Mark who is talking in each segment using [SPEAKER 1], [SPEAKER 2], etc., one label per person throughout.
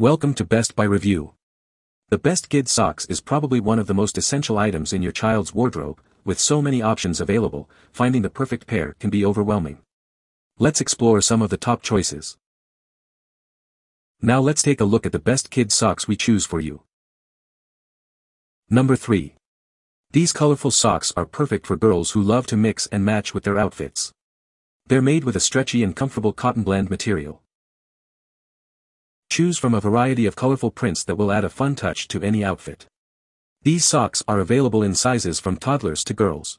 [SPEAKER 1] Welcome to Best Buy Review. The Best Kid Socks is probably one of the most essential items in your child's wardrobe, with so many options available, finding the perfect pair can be overwhelming. Let's explore some of the top choices. Now let's take a look at the best kid socks we choose for you. Number 3. These colorful socks are perfect for girls who love to mix and match with their outfits. They're made with a stretchy and comfortable cotton blend material. Choose from a variety of colorful prints that will add a fun touch to any outfit. These socks are available in sizes from toddlers to girls.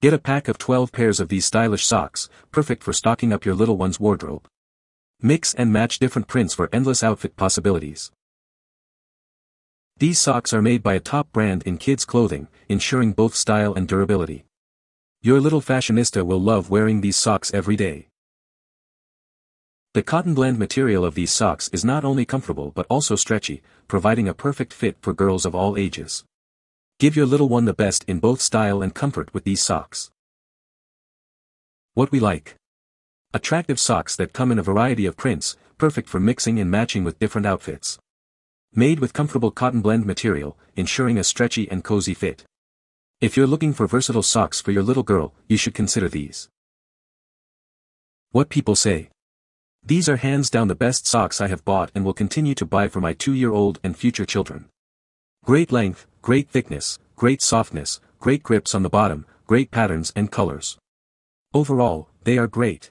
[SPEAKER 1] Get a pack of 12 pairs of these stylish socks, perfect for stocking up your little one's wardrobe. Mix and match different prints for endless outfit possibilities. These socks are made by a top brand in kids' clothing, ensuring both style and durability. Your little fashionista will love wearing these socks every day. The cotton blend material of these socks is not only comfortable but also stretchy, providing a perfect fit for girls of all ages. Give your little one the best in both style and comfort with these socks. What we like. Attractive socks that come in a variety of prints, perfect for mixing and matching with different outfits. Made with comfortable cotton blend material, ensuring a stretchy and cozy fit. If you're looking for versatile socks for your little girl, you should consider these. What people say. These are hands down the best socks I have bought and will continue to buy for my two-year-old and future children. Great length, great thickness, great softness, great grips on the bottom, great patterns and colors. Overall, they are great.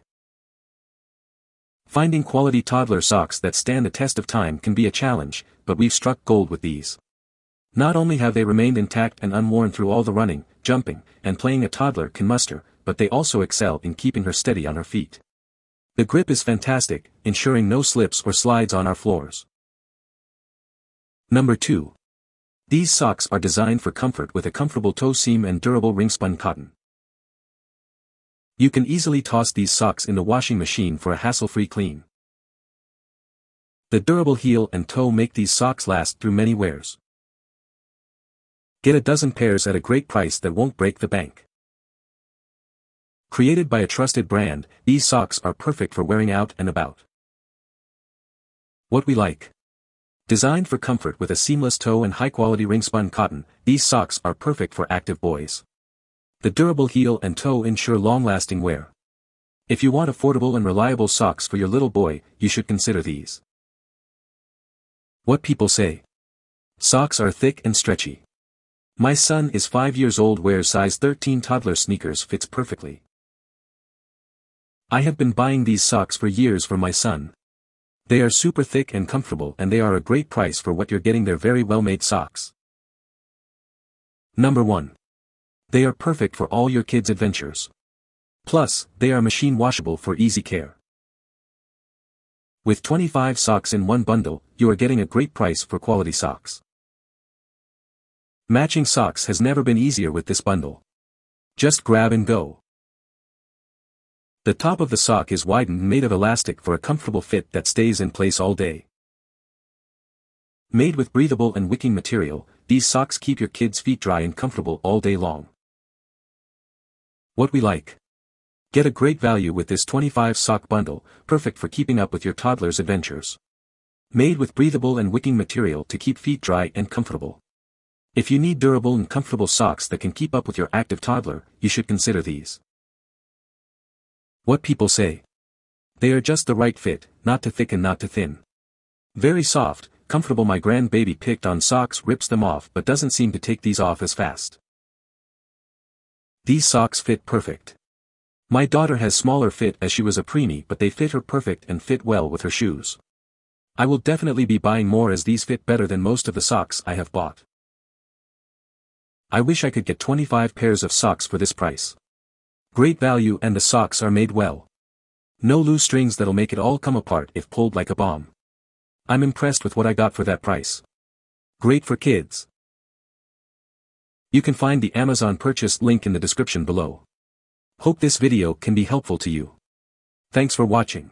[SPEAKER 1] Finding quality toddler socks that stand the test of time can be a challenge, but we've struck gold with these. Not only have they remained intact and unworn through all the running, jumping, and playing a toddler can muster, but they also excel in keeping her steady on her feet. The grip is fantastic, ensuring no slips or slides on our floors. Number 2. These socks are designed for comfort with a comfortable toe seam and durable ring-spun cotton. You can easily toss these socks in the washing machine for a hassle-free clean. The durable heel and toe make these socks last through many wears. Get a dozen pairs at a great price that won't break the bank. Created by a trusted brand, these socks are perfect for wearing out and about. What we like. Designed for comfort with a seamless toe and high-quality ring-spun cotton, these socks are perfect for active boys. The durable heel and toe ensure long-lasting wear. If you want affordable and reliable socks for your little boy, you should consider these. What people say. Socks are thick and stretchy. My son is 5 years old wears size 13 toddler sneakers fits perfectly. I have been buying these socks for years for my son. They are super thick and comfortable and they are a great price for what you're getting they're very well made socks. Number 1. They are perfect for all your kids' adventures. Plus, they are machine washable for easy care. With 25 socks in one bundle, you are getting a great price for quality socks. Matching socks has never been easier with this bundle. Just grab and go. The top of the sock is widened made of elastic for a comfortable fit that stays in place all day. Made with breathable and wicking material, these socks keep your kids' feet dry and comfortable all day long. What we like. Get a great value with this 25 sock bundle, perfect for keeping up with your toddler's adventures. Made with breathable and wicking material to keep feet dry and comfortable. If you need durable and comfortable socks that can keep up with your active toddler, you should consider these. What people say. They are just the right fit, not to thick and not to thin. Very soft, comfortable my grandbaby picked on socks rips them off but doesn't seem to take these off as fast. These socks fit perfect. My daughter has smaller fit as she was a preemie but they fit her perfect and fit well with her shoes. I will definitely be buying more as these fit better than most of the socks I have bought. I wish I could get 25 pairs of socks for this price. Great value and the socks are made well. No loose strings that'll make it all come apart if pulled like a bomb. I'm impressed with what I got for that price. Great for kids. You can find the Amazon purchase link in the description below. Hope this video can be helpful to you. Thanks for watching.